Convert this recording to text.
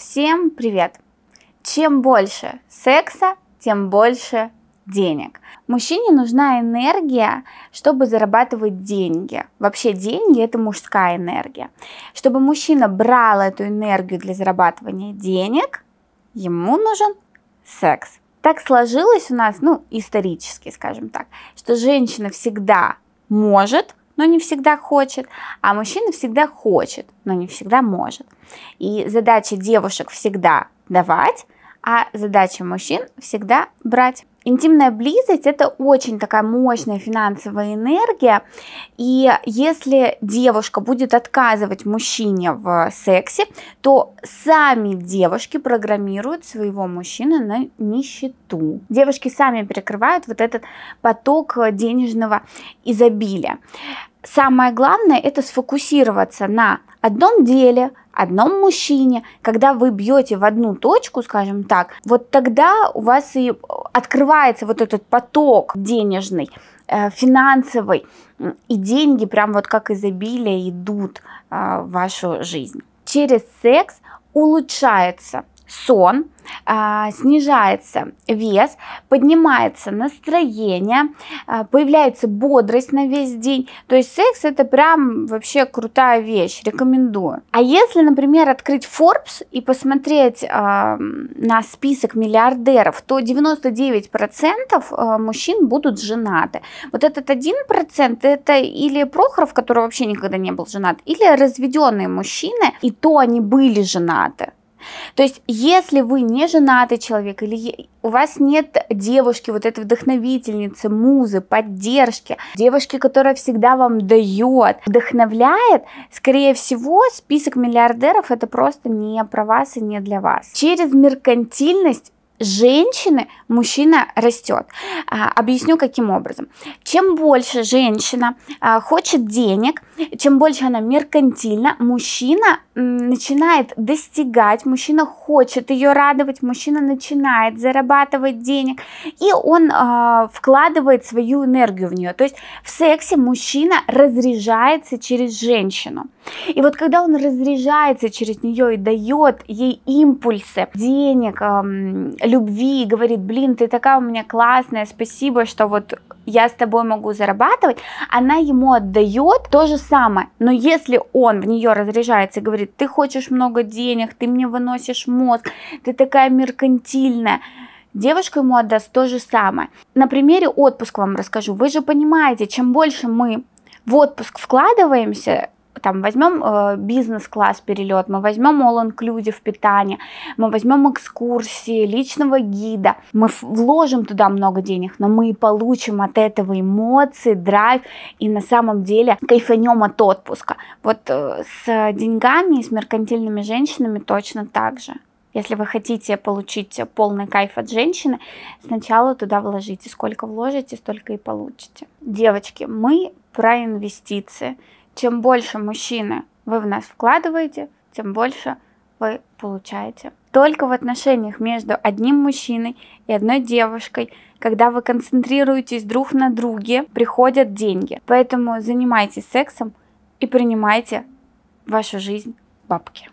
Всем привет! Чем больше секса, тем больше денег. Мужчине нужна энергия, чтобы зарабатывать деньги. Вообще деньги – это мужская энергия. Чтобы мужчина брал эту энергию для зарабатывания денег, ему нужен секс. Так сложилось у нас, ну, исторически, скажем так, что женщина всегда может – но не всегда хочет, а мужчина всегда хочет, но не всегда может. И задача девушек всегда давать, а задача мужчин всегда брать. Интимная близость – это очень такая мощная финансовая энергия, и если девушка будет отказывать мужчине в сексе, то сами девушки программируют своего мужчину на нищету. Девушки сами перекрывают вот этот поток денежного изобилия самое главное это сфокусироваться на одном деле, одном мужчине, когда вы бьете в одну точку, скажем так, вот тогда у вас и открывается вот этот поток денежный, э, финансовый, и деньги прям вот как изобилие идут а, в вашу жизнь. Через секс улучшается сон, а, снижается вес, поднимается настроение, а, появляется бодрость на весь день. То есть секс это прям вообще крутая вещь, рекомендую. А если, например, открыть Forbes и посмотреть а, на список миллиардеров, то 99% мужчин будут женаты. Вот этот 1% это или Прохоров, который вообще никогда не был женат, или разведенные мужчины, и то они были женаты. То есть, если вы не женатый человек или у вас нет девушки, вот этой вдохновительницы, музы, поддержки, девушки, которая всегда вам дает, вдохновляет, скорее всего, список миллиардеров это просто не про вас и не для вас. Через меркантильность женщины мужчина растет. А, объясню каким образом. Чем больше женщина а, хочет денег, чем больше она меркантильна, мужчина начинает достигать, мужчина хочет ее радовать, мужчина начинает зарабатывать денег, и он э, вкладывает свою энергию в нее. То есть в сексе мужчина разряжается через женщину. И вот когда он разряжается через нее и дает ей импульсы денег, э, любви, и говорит, блин, ты такая у меня классная, спасибо, что вот я с тобой могу зарабатывать, она ему отдает то же самое. Но если он в нее разряжается и говорит, ты хочешь много денег, ты мне выносишь мозг, ты такая меркантильная, девушка ему отдаст то же самое. На примере отпуск вам расскажу. Вы же понимаете, чем больше мы в отпуск вкладываемся, там возьмем э, бизнес-класс перелет, мы возьмем all inclusive питание, мы возьмем экскурсии, личного гида, мы вложим туда много денег, но мы получим от этого эмоции, драйв и на самом деле кайфанем от отпуска. Вот э, с деньгами и с меркантильными женщинами точно так же. Если вы хотите получить полный кайф от женщины, сначала туда вложите. Сколько вложите, столько и получите. Девочки, мы про инвестиции чем больше мужчины вы в нас вкладываете, тем больше вы получаете. Только в отношениях между одним мужчиной и одной девушкой, когда вы концентрируетесь друг на друге, приходят деньги. Поэтому занимайтесь сексом и принимайте в вашу жизнь бабки.